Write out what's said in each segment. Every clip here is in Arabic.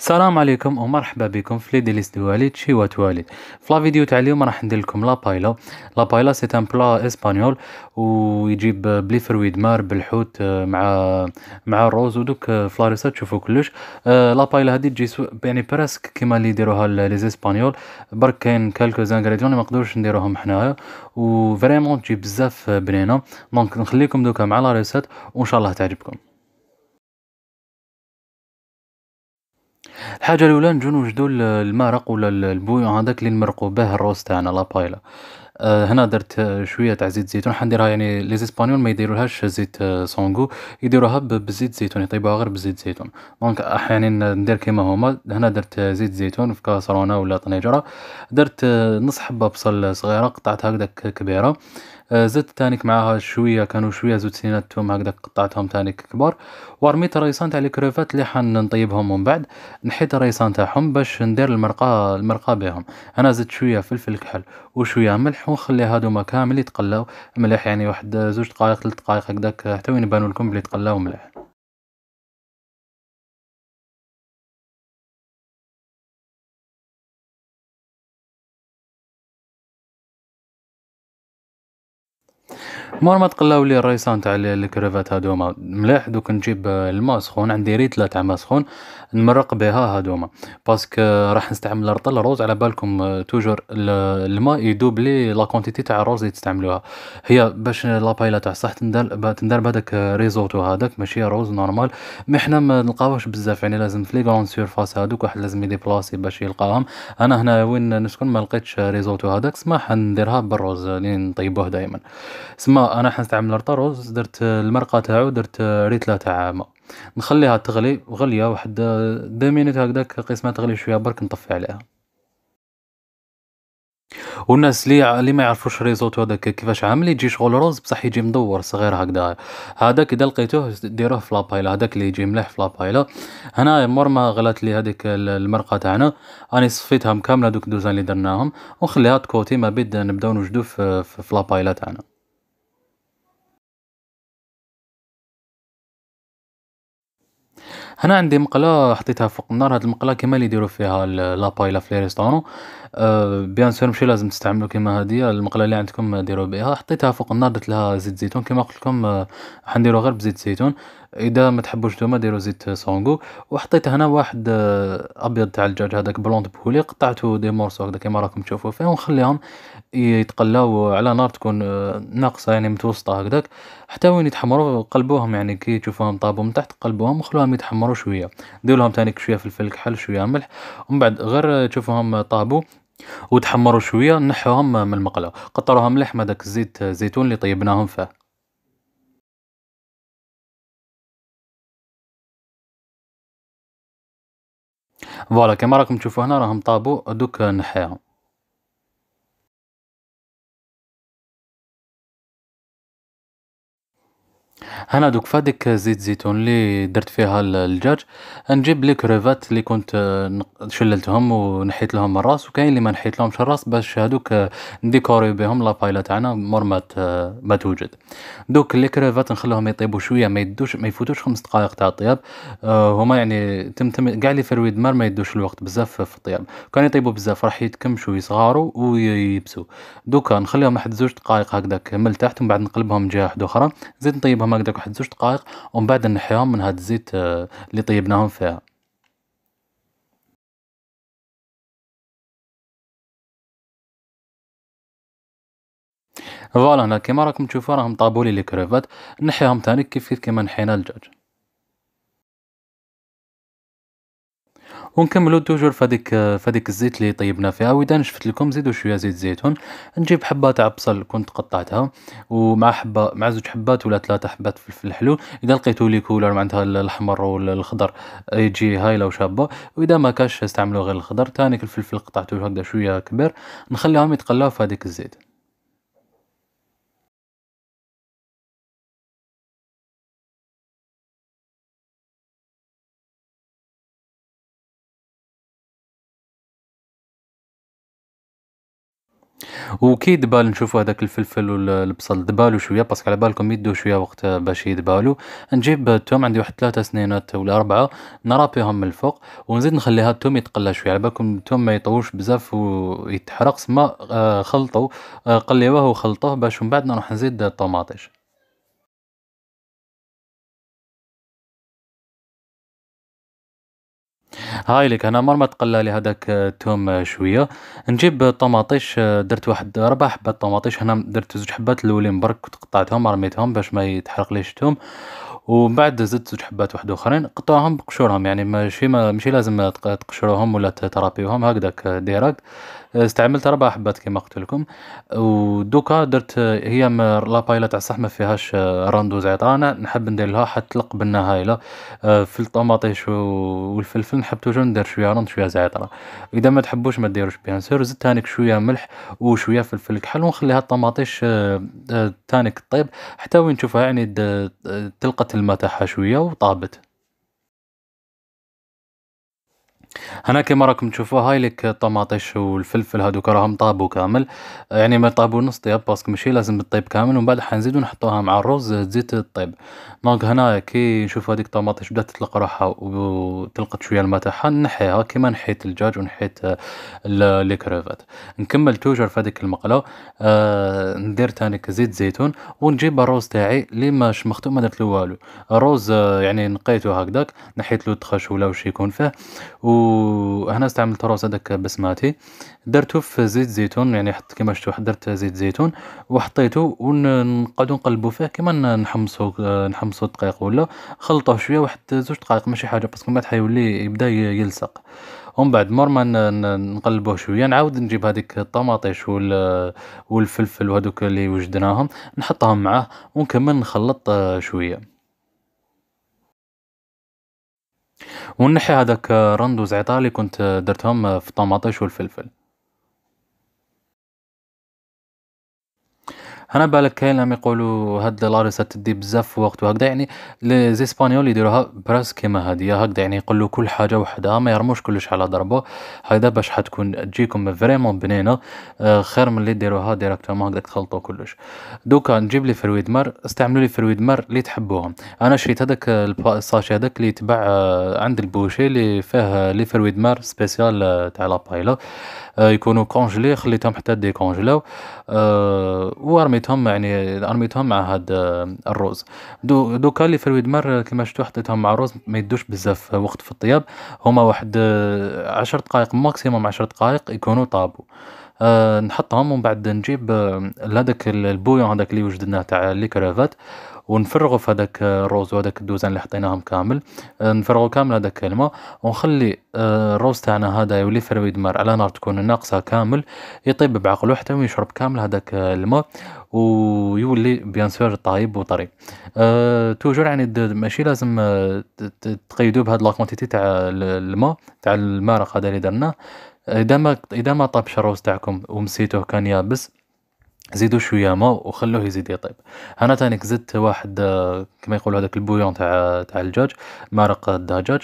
السلام عليكم ومرحبا بكم في لي واليد شي وات واليد في لا فيديو تاع اليوم راح ندير لكم لا بايلا لا بايلا سي ان بلا اسبانيول ويجيب بلي فرويد مار بالحوت آه، مع مع الروز ودوك آه، في آه، لا ريسات تشوفوا كلش لا بايلا هادي تجي يعني براسك كيما اللي يديروها لي اسبانيول برك كاين كالكو زانغريديون ما نقدروش نديروهم حنايا وفريمون تجي بزاف بنينه دونك نخليكم دوكا مع لا ريسات وان شاء الله تعجبكم الحاجه الاولى نجو نوجدوا المرق ولا البويون هذاك اللي نمرقوا به الروز تاعنا لابايلا أه، هنا درت شويه تاع زيت زيتون حنديرها يعني لي اسبانيول ما يديرولهاش زيت أه، سونغو يديروها بزيت زيتون يطيبوها غير بزيت زيتون دونك احيانا يعني ندير كيما هما هنا درت زيت زيتون في كاسرونه ولا طنجره درت أه، نص حبه بصل صغيره قطعتها هكذاك كبيره زدت تانيك معاها شويه كانوا شويه زيت سينات توم هكذا قطعتهم تانيك كبار ورميت الريسان تاع الكروفات اللي حنطيبهم من بعد نحيت الريسان تاعهم باش ندير المرقه المرقه بهم انا زدت شويه فلفل كحل وشويه ملح هادو هادوما كامل يتقلاو مليح يعني واحد زوج دقائق ثلاث دقائق هكداك حتى وين يبانو لكم بلي تقلاو مليح مور ما تقلاو لي الريسان تاع الكريفات هادوما مليح دوك نجيب الماء سخون عندي ريتله تاع ماء سخون نمرق بها هادوما باسكو راح نستعمل رطل الروز على بالكم آه، توجور الماء يدوب لي لا كونتيتي تاع الروز اللي تستعملوها هي باش لا بايلا تاع صح تندار تندار بهذاك ريزوتو هذاك ماشي روز نورمال مي حنا ما نلقاوهش بزاف يعني لازم في لي غون سيرفاس هادوك واحد لازم يديبلاسي باش يلقاهم انا هنا وين نسكن ما لقيتش ريزوتو هذاك سمح نديرها بالروز اللي يعني نطيبوه دائما سما الماء انا حنستعمل الرطرز درت المرقه تاعو درت ريتلا تاع ماء نخليها تغلي غليه واحد دو مينوت هكذاك قسمها تغلي شويه برك نطفي عليها والناس اللي اللي ما يعرفوش ريزوتو هذاك كيفاش عامل يجي شغل روز بصح يجي مدور صغير هكذا هذاك اذا لقيتوه ديروه في لابايلا هذاك اللي يجي مليح في لابايلا هنا مور ما غلات لي هذيك المرقه تاعنا راني صفيتهم كامله دوك دوزان اللي درناهم ونخليها تكوتي ما بيد نبداو نوجدو في, في لابايلا تاعنا هنا عندي مقلة حطيتها فوق النار هاد المقلة كيما اللي يديرو فيها لابايلا في لي ريستورون أه، بيان سور ماشي لازم تستعملو كيما هادي المقلة اللي عندكم ديرو بيها حطيتها فوق النار درت لها زيت زيتون كيما قلت لكم أه، حنديرو غير بزيت زيتون اذا ما تحبوش نتوما ديروا زيت سونغو وحطيت هنا واحد آه، ابيض تاع الدجاج هذاك بلوند بولي قطعته دي مورسو هكذا كيما راكم تشوفوا فيه ونخليهم يتقلاو على نار تكون آه، ناقصه يعني متوسطه هكذاك حتى وين يتحمروا قلبوهم يعني كي تشوفوهم طابوا من تحت قلبوهم وخلوهم يتحمروا شويه دير لهم ثاني شويه فلفل كحل شويه ملح ومن بعد غير تشوفوهم طابوا وتحمروا شويه نحوهم من المقله قطروهم مليح ما داك الزيت آه، زيتون اللي طيبناهم فيه فوالا كيما راكم تشوفوا هنا راهم طابو دوك نحيها هنا دوك فادك زيت زيتون اللي درت فيها الدجاج نجيب لي كروفات اللي كنت آه، شللتهم ونحيت لهم الراس وكاين اللي ما نحيت لهمش الراس باش هادوك آه، نديكوري بهم بايلا تاعنا مور ما آه، ما توجد دوك لي كروفات نخليهم يطيبوا شويه ما يدوش ما يفوتوش خمس دقائق تاع الطياب هما يعني تم تم كاع لي فرويد مار ما يدوش الوقت بزاف في الطياب كان يطيبوا بزاف راح يتكمشوا ويصغاروا ويبسوا دوكا نخليهم واحد زوج دقائق هكذاك من تحت ومن بعد نقلبهم جهه واحده اخرى زيد نطيبهم داك واحد زوج دقائق ومن بعد نحيهم من هاد الزيت آه، اللي طيبناهم فيها فوالا هنا كيما راكم تشوفوا راهم طابولي لي كريفات نحيهم تاني كيف كيف كيما نحينا الدجاج ونكملوا توجور في فهاديك الزيت اللي طيبنا فيها واذا نشفت لكم زيدوا شويه زيت زيتون نجيب حبه تاع بصل كنت قطعتها ومع حبه مع زوج حبات ولا ثلاثه حبات فلفل حلو اذا لقيتو لي كولر معناتها الاحمر والخضر يجي هايله شابه واذا ما كاش استعملوا غير الخضر ثاني الفلفل قطعته هكذا شويه كبير نخليهم يتقلاو في هذيك الزيت وكي دبال نشوفوا هذاك الفلفل والبصل دبالو شويه باسكو على بالكم يدو شويه وقت باش يدبالو نجيب التوم عندي واحد ثلاثه سنينات ولا اربعه نرابيهم من الفوق ونزيد نخليها التوم يتقلى شويه على بالكم التوم ما يطوش بزاف ويتحرق سما آه، خلطوا آه، قليوه وخلطوه باش من بعد نروح نزيد الطوماطيش هاي لك انا مرة ما تقلى لي هذاك التوم آه، آه، شويه نجيب طماطيش آه، درت واحد ربع حبات طماطيش هنا درت زوج حبات الاولين برك قطعتهم رميتهم باش ما يتحرقليش ليش التوم ومن بعد زدت زوج حبات واحد اخرين قطعهم بقشورهم يعني ماشي ما ماشي لازم تقشروهم ولا ترابيوهم هكذاك ديراكت استعملت اربع حبات كما قلت لكم ودوكا درت هي لابايلا تاع الصح ما فيهاش آه، راندو عطرانه نحب ندير لها حتى القبنه هايله آه، في الطماطيش والفلفل نحب توجور ندير شويه راند شويه زعتر اذا ما تحبوش ما ديروش بيان سور زدت تانيك شويه ملح وشويه فلفل كحل ونخليها الطماطيش آه، تانيك طيب حتى وين تشوفها يعني تلقى المتاحة شوية وطابت هنا كما راكم تشوفوا هاي لك الطماطش والفلفل هادوك راهم طابو كامل يعني ما طابو نص طياب باسكو ماشي لازم تطيب كامل ومن بعد حنزيدو نحطوها مع الرز تزيد تطيب دونك هنا كي نشوف هذيك الطماطش بدات تطلق روحها وتلقط شويه الماء تاعها نحيها كيما نحيت الدجاج ونحيت لي كروفات نكمل توجر في هذيك المقله آه ندير تانيك زيت زيتون ونجيب الرز تاعي اللي ماش شمختو ما درت له والو الرز آه، يعني نقيته هكذاك نحيت له التخش ولا وش يكون فيه و وهنا استعملت راس هذاك بسماتي درته في زيت زيتون يعني حط كيما شفتوا درت زيت زيتون وحطيته ونقعدو نقلبو فيه كيما نحمصو نحمصو دقيق ولا خلطوه شويه واحد زوج دقائق ماشي حاجه باسكو ما حيولي يبدا يلصق ومن بعد مر ما نقلبوه شويه نعاود نجيب هذيك الطماطيش والفلفل وهذوك اللي وجدناهم نحطهم معاه ونكمل نخلط شويه ونحي هذاك رندوز عطالي كنت درتهم في الطماطيش والفلفل. انا بالك كاين اللي يقولوا هاد لاريسا تدي بزاف وقت وهكذا يعني لي زيسبانيول يديروها براس كيما هادية هكذا يعني يقولوا كل حاجه وحدها ما يرموش كلش على ضربه هيدا باش حتكون تجيكم فريمون بنينه آه، خير من اللي ديروها ديريكتومون هكذا تخلطوا كلش دوكا نجيب لي فرويد مار استعملوا لي فرويد مار اللي تحبوهم انا شريت هذاك الساشي هذاك اللي تبع آه، عند البوشي اللي فيه آه، لي فرويد مار سبيسيال تاع لابايلو يكونوا كونجلي خليتهم حتى ديكونجلاو وارمي ارميتهم يعني رميتهم مع هاد آه، الروز دو دوكا اللي في الويدمر آه، كيما شفتو حطيتهم مع الروز ما يدوش بزاف آه، وقت في الطياب هما واحد عشر دقائق ماكسيموم عشر دقائق يكونوا طابو آه نحطهم ومن بعد نجيب هذاك آه، البويون هذاك اللي وجدناه تاع لي كرافات ونفرغوا في هذاك آه، الروز وهذاك الدوزان اللي حطيناهم كامل آه، نفرغوا كامل هذاك الماء ونخلي الروز تاعنا هذا يولي فرويد مار على نار تكون ناقصه كامل يطيب بعقله حتى يشرب كامل هذاك الماء ويولي بيان سور طايب وطري أه توجور يعني ماشي لازم تقيدوا بهاد لا كونتيتي تاع الماء تاع المارق هذا اللي درناه اذا ما اذا ما طاب شروز تاعكم ومسيتوه كان يابس زيدوا شويه ماء وخلوه يزيد يطيب انا تانيك زدت واحد آه، كما يقولوا هذاك البويون تاع تاع الدجاج مرق آه، الدجاج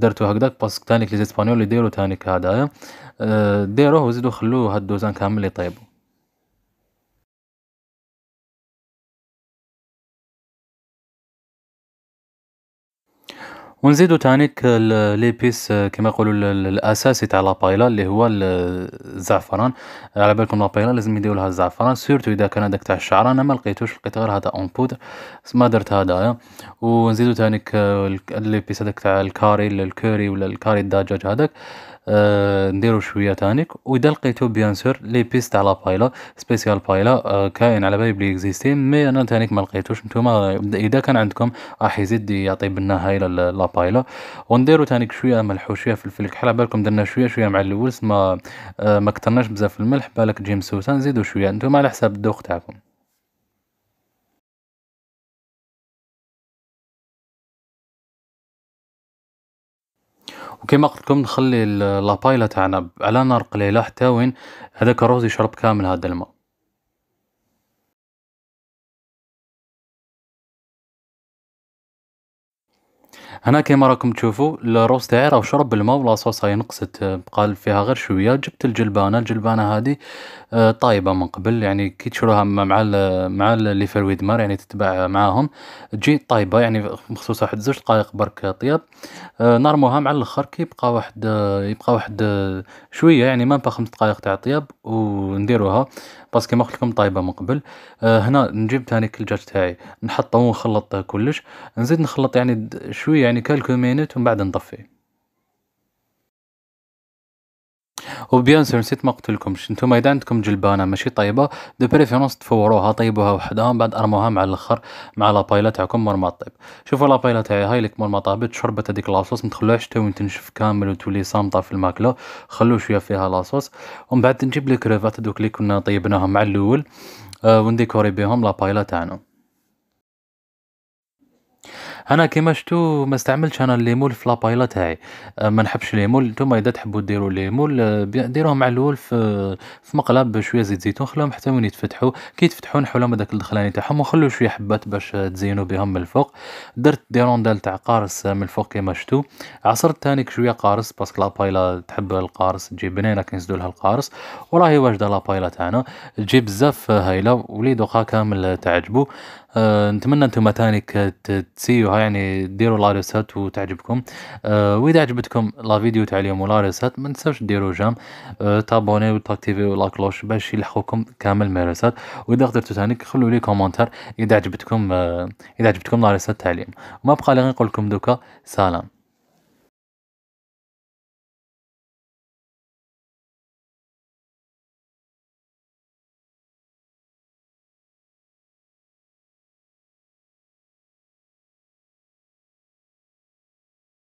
درتو هكذاك باسكو تانيك لي زيسبانيول يديروا تانيك هدايا آه، ديروه وزيدوا خلوه هاد الدوزان كامل يطيبوا ونزيدو تانيك ليبيس آه، كما يقولوا الاساسي تاع لابايلا اللي هو الزعفران على بالكم لابايلا لازم يديروا لها الزعفران سيرتو اذا كان هذاك تاع الشعر انا ما لقيتوش لقيت غير هذا اون بودر ما درت هذايا آه. ونزيدو تانيك ليبيس هذاك تاع الكاري الكوري ولا الكاري الدجاج هذاك نديرو شويه تانيك واذا لقيتو بيان سور لي بيست على بايلا سبيسيال بايلا آه، كاين على بالي بلي اكزيستي مي انا تانيك ما لقيتوش نتوما اذا كان عندكم راح يزيد يعطي بنا هايله لا بايلا ونديرو تانيك شويه ملح وشويه فلفل كحل على بالكم درنا شويه شويه مع الاول آه، ما ما كثرناش بزاف الملح بالك جيم سوسه نزيدو شويه نتوما على حساب الذوق تاعكم وكما قلت لكم نخلي لابايلا تاعنا على نار قليله حتى وين هذاك الروز يشرب كامل هذا الماء هنا كيما راكم تشوفوا الروس تاعي راه شرب الماء ولاصوص هاي نقصت بقال آه، فيها غير شويه جبت الجلبانه الجلبانه هذه آه، طايبه من قبل يعني كي تشروها مع الـ مع لي فرويد دمار يعني تتباع معاهم تجي طايبه يعني مخصوص واحد زوج دقائق برك طياب آه، نرموها مع الاخر كي يبقى واحد يبقى واحد شويه يعني ما بقى خمس دقائق تاع طياب ونديروها باسكو كيما قلت لكم طايبه من قبل هنا نجيب ثاني الكلجاج تاعي نحطه ونخلط كلش نزيد نخلط يعني شويه يعني كالكومينت ومن بعد نطفي وبيان سير نسيت ما لكمش نتوما اذا عندكم جلبانه ماشي طيبه دو بريفيرونس تفوروها طيبوها وحدها من بعد ارموها مع الاخر مع لابايلا تاعكم مور ما طيب شوفوا لابايلا تاعي هاي لك مور ما طابت شربت هذيك لاصوص ما تخلوهاش تو تنشف كامل وتولي صامته في الماكله خلو شويه فيها لاصوص ومن بعد نجيب لي كروفات دوك اللي كنا طيبناهم مع الاول آه ونديكوري بهم لابايلا تاعنا انا كيما شفتوا ما استعملتش انا الليمول في لابايلا تاعي أه، ما نحبش الليمول نتوما اذا تحبوا ديروا الليمول أه، ديروه مع الاول في في مقلب شويه زيت زيتون خلوهم حتى وين يتفتحوا كي يتفتحوا نحولوا لهم هذاك الدخلاني تاعهم وخلوا شويه حبات باش أه، تزينوا بهم من الفوق درت دي روندال تاع قارص من الفوق كيما شفتوا عصرت تانيك شويه قارص باسكو لابايلا تحب القارص تجي بنينه كي لها القارص وراهي واجده لابايلا تاعنا تجي بزاف هايله وليدو هاكا كامل تعجبو آه، نتمنى انتم تاني تسيوها يعني ديروا لاريسات وتعجبكم آه واذا عجبتكم لا فيديو تاع اليوم ولاريسات ما تنساوش ديروا جام آه تابوني وتاكتيفي ولا كلوش باش يلحقوكم كامل مارسات واذا قدرتوا ثاني خلوا لي كومنتار اذا عجبتكم آه، اذا عجبتكم لا ريسات تاع اليوم ما بقى لي نقول لكم دوكا سلام